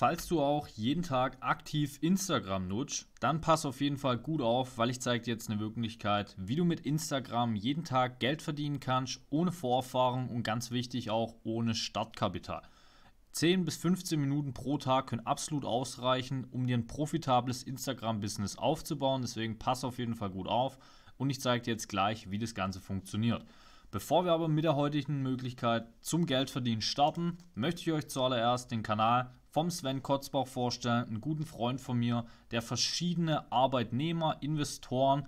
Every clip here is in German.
Falls du auch jeden Tag aktiv Instagram nutzt, dann pass auf jeden Fall gut auf, weil ich zeige dir jetzt eine Möglichkeit, wie du mit Instagram jeden Tag Geld verdienen kannst, ohne Vorerfahrung und ganz wichtig auch ohne Startkapital. 10 bis 15 Minuten pro Tag können absolut ausreichen, um dir ein profitables Instagram-Business aufzubauen. Deswegen pass auf jeden Fall gut auf und ich zeige dir jetzt gleich, wie das Ganze funktioniert. Bevor wir aber mit der heutigen Möglichkeit zum Geldverdienen starten, möchte ich euch zuallererst den Kanal vom Sven Kotzbach vorstellen, einen guten Freund von mir, der verschiedene Arbeitnehmer, Investoren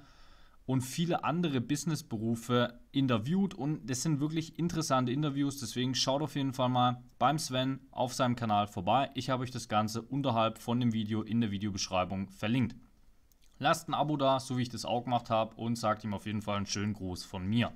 und viele andere Businessberufe interviewt. Und das sind wirklich interessante Interviews. Deswegen schaut auf jeden Fall mal beim Sven auf seinem Kanal vorbei. Ich habe euch das Ganze unterhalb von dem Video in der Videobeschreibung verlinkt. Lasst ein Abo da, so wie ich das auch gemacht habe, und sagt ihm auf jeden Fall einen schönen Gruß von mir.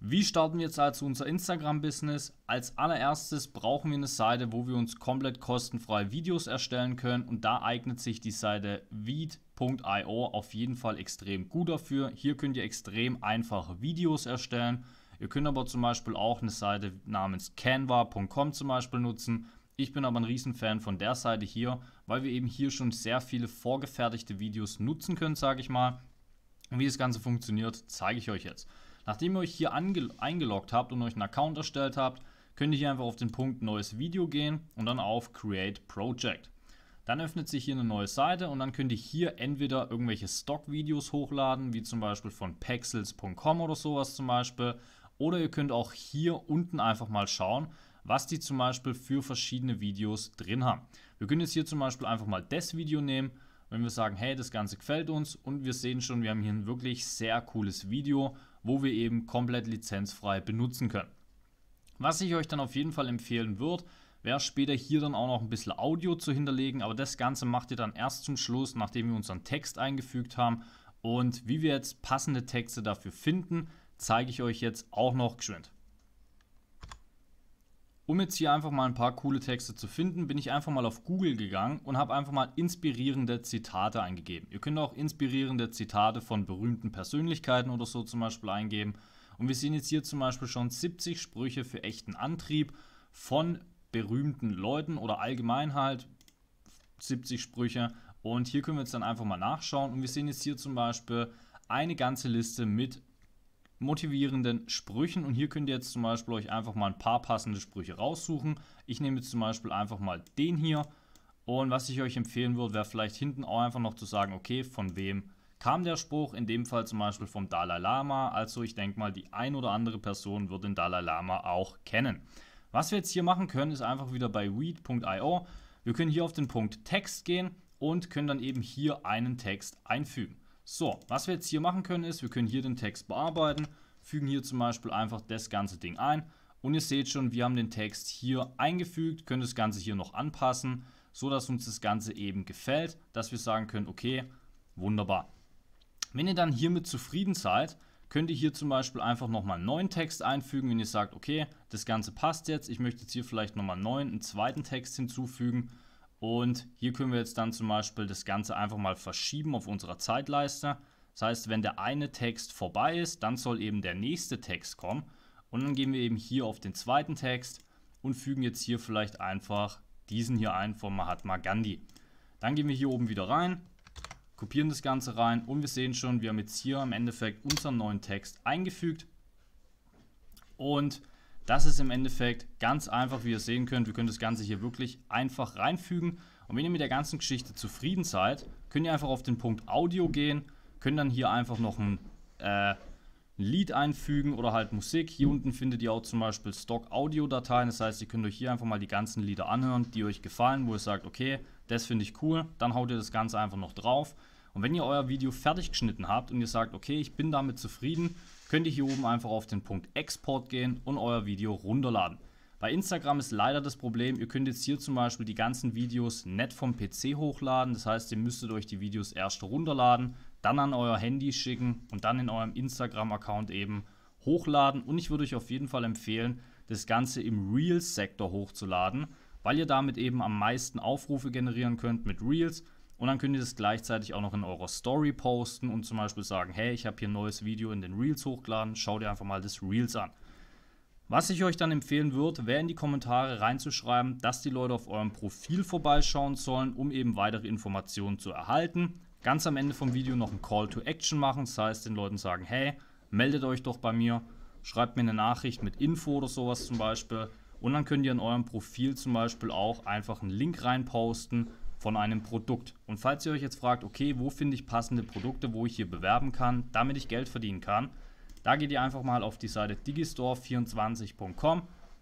Wie starten wir jetzt also unser Instagram-Business? Als allererstes brauchen wir eine Seite, wo wir uns komplett kostenfrei Videos erstellen können und da eignet sich die Seite Veed.io auf jeden Fall extrem gut dafür. Hier könnt ihr extrem einfache Videos erstellen. Ihr könnt aber zum Beispiel auch eine Seite namens canva.com zum Beispiel nutzen. Ich bin aber ein Riesenfan von der Seite hier, weil wir eben hier schon sehr viele vorgefertigte Videos nutzen können, sage ich mal. Und wie das Ganze funktioniert, zeige ich euch jetzt. Nachdem ihr euch hier eingeloggt habt und euch einen Account erstellt habt, könnt ihr hier einfach auf den Punkt Neues Video gehen und dann auf Create Project. Dann öffnet sich hier eine neue Seite und dann könnt ihr hier entweder irgendwelche Stock-Videos hochladen, wie zum Beispiel von pexels.com oder sowas zum Beispiel. Oder ihr könnt auch hier unten einfach mal schauen, was die zum Beispiel für verschiedene Videos drin haben. Wir können jetzt hier zum Beispiel einfach mal das Video nehmen, wenn wir sagen, hey, das Ganze gefällt uns und wir sehen schon, wir haben hier ein wirklich sehr cooles Video wo wir eben komplett lizenzfrei benutzen können. Was ich euch dann auf jeden Fall empfehlen würde, wäre später hier dann auch noch ein bisschen Audio zu hinterlegen, aber das Ganze macht ihr dann erst zum Schluss, nachdem wir unseren Text eingefügt haben. Und wie wir jetzt passende Texte dafür finden, zeige ich euch jetzt auch noch geschwind. Um jetzt hier einfach mal ein paar coole Texte zu finden, bin ich einfach mal auf Google gegangen und habe einfach mal inspirierende Zitate eingegeben. Ihr könnt auch inspirierende Zitate von berühmten Persönlichkeiten oder so zum Beispiel eingeben. Und wir sehen jetzt hier zum Beispiel schon 70 Sprüche für echten Antrieb von berühmten Leuten oder allgemein halt 70 Sprüche. Und hier können wir jetzt dann einfach mal nachschauen. Und wir sehen jetzt hier zum Beispiel eine ganze Liste mit motivierenden Sprüchen. Und hier könnt ihr jetzt zum Beispiel euch einfach mal ein paar passende Sprüche raussuchen. Ich nehme jetzt zum Beispiel einfach mal den hier. Und was ich euch empfehlen würde, wäre vielleicht hinten auch einfach noch zu sagen, okay, von wem kam der Spruch? In dem Fall zum Beispiel vom Dalai Lama. Also ich denke mal, die ein oder andere Person wird den Dalai Lama auch kennen. Was wir jetzt hier machen können, ist einfach wieder bei read.io. Wir können hier auf den Punkt Text gehen und können dann eben hier einen Text einfügen. So, was wir jetzt hier machen können ist, wir können hier den Text bearbeiten, fügen hier zum Beispiel einfach das ganze Ding ein und ihr seht schon, wir haben den Text hier eingefügt, können das Ganze hier noch anpassen, so dass uns das Ganze eben gefällt, dass wir sagen können, okay, wunderbar. Wenn ihr dann hiermit zufrieden seid, könnt ihr hier zum Beispiel einfach nochmal einen neuen Text einfügen, wenn ihr sagt, okay, das Ganze passt jetzt, ich möchte jetzt hier vielleicht nochmal einen neuen, einen zweiten Text hinzufügen und hier können wir jetzt dann zum Beispiel das Ganze einfach mal verschieben auf unserer Zeitleiste. Das heißt, wenn der eine Text vorbei ist, dann soll eben der nächste Text kommen. Und dann gehen wir eben hier auf den zweiten Text und fügen jetzt hier vielleicht einfach diesen hier ein von Mahatma Gandhi. Dann gehen wir hier oben wieder rein, kopieren das Ganze rein und wir sehen schon, wir haben jetzt hier im Endeffekt unseren neuen Text eingefügt. Und das ist im Endeffekt ganz einfach, wie ihr sehen könnt. Wir können das Ganze hier wirklich einfach reinfügen. Und wenn ihr mit der ganzen Geschichte zufrieden seid, könnt ihr einfach auf den Punkt Audio gehen, könnt dann hier einfach noch ein äh, Lied einfügen oder halt Musik. Hier unten findet ihr auch zum Beispiel Stock-Audio-Dateien. Das heißt, ihr könnt euch hier einfach mal die ganzen Lieder anhören, die euch gefallen, wo ihr sagt, okay, das finde ich cool. Dann haut ihr das Ganze einfach noch drauf. Und wenn ihr euer Video fertig geschnitten habt und ihr sagt, okay, ich bin damit zufrieden, könnt ihr hier oben einfach auf den Punkt Export gehen und euer Video runterladen. Bei Instagram ist leider das Problem, ihr könnt jetzt hier zum Beispiel die ganzen Videos nicht vom PC hochladen. Das heißt, ihr müsstet euch die Videos erst runterladen, dann an euer Handy schicken und dann in eurem Instagram-Account eben hochladen. Und ich würde euch auf jeden Fall empfehlen, das Ganze im Reels-Sektor hochzuladen, weil ihr damit eben am meisten Aufrufe generieren könnt mit Reels und dann könnt ihr das gleichzeitig auch noch in eurer Story posten und zum Beispiel sagen, hey, ich habe hier ein neues Video in den Reels hochgeladen, schaut ihr einfach mal das Reels an. Was ich euch dann empfehlen würde, wäre in die Kommentare reinzuschreiben, dass die Leute auf eurem Profil vorbeischauen sollen, um eben weitere Informationen zu erhalten. Ganz am Ende vom Video noch ein Call to Action machen, das heißt den Leuten sagen, hey, meldet euch doch bei mir, schreibt mir eine Nachricht mit Info oder sowas zum Beispiel. Und dann könnt ihr in eurem Profil zum Beispiel auch einfach einen Link reinposten, von einem Produkt. Und falls ihr euch jetzt fragt, okay, wo finde ich passende Produkte, wo ich hier bewerben kann, damit ich Geld verdienen kann, da geht ihr einfach mal auf die Seite digistore24.com.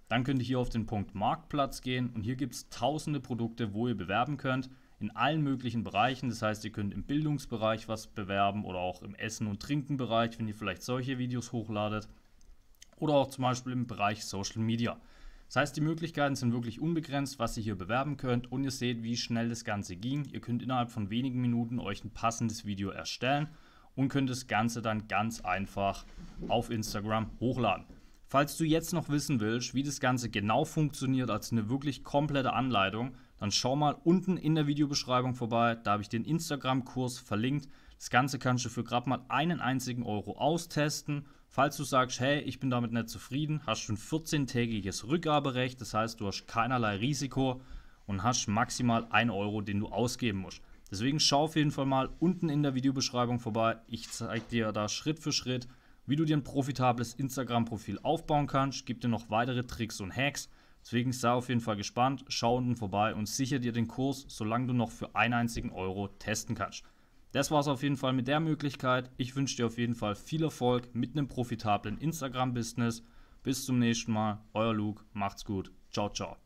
Dann könnt ihr hier auf den Punkt Marktplatz gehen und hier gibt es tausende Produkte, wo ihr bewerben könnt in allen möglichen Bereichen. Das heißt, ihr könnt im Bildungsbereich was bewerben oder auch im Essen- und Trinkenbereich, wenn ihr vielleicht solche Videos hochladet. Oder auch zum Beispiel im Bereich Social Media. Das heißt, die Möglichkeiten sind wirklich unbegrenzt, was ihr hier bewerben könnt und ihr seht, wie schnell das Ganze ging. Ihr könnt innerhalb von wenigen Minuten euch ein passendes Video erstellen und könnt das Ganze dann ganz einfach auf Instagram hochladen. Falls du jetzt noch wissen willst, wie das Ganze genau funktioniert, als eine wirklich komplette Anleitung, dann schau mal unten in der Videobeschreibung vorbei. Da habe ich den Instagram-Kurs verlinkt. Das Ganze kannst du für gerade mal einen einzigen Euro austesten. Falls du sagst, hey, ich bin damit nicht zufrieden, hast du ein 14-tägiges Rückgaberecht. Das heißt, du hast keinerlei Risiko und hast maximal 1 Euro, den du ausgeben musst. Deswegen schau auf jeden Fall mal unten in der Videobeschreibung vorbei. Ich zeige dir da Schritt für Schritt, wie du dir ein profitables Instagram-Profil aufbauen kannst. Gib dir noch weitere Tricks und Hacks. Deswegen sei auf jeden Fall gespannt, schau unten vorbei und sichere dir den Kurs, solange du noch für einen einzigen Euro testen kannst. Das war es auf jeden Fall mit der Möglichkeit. Ich wünsche dir auf jeden Fall viel Erfolg mit einem profitablen Instagram-Business. Bis zum nächsten Mal. Euer Luke. Macht's gut. Ciao, ciao.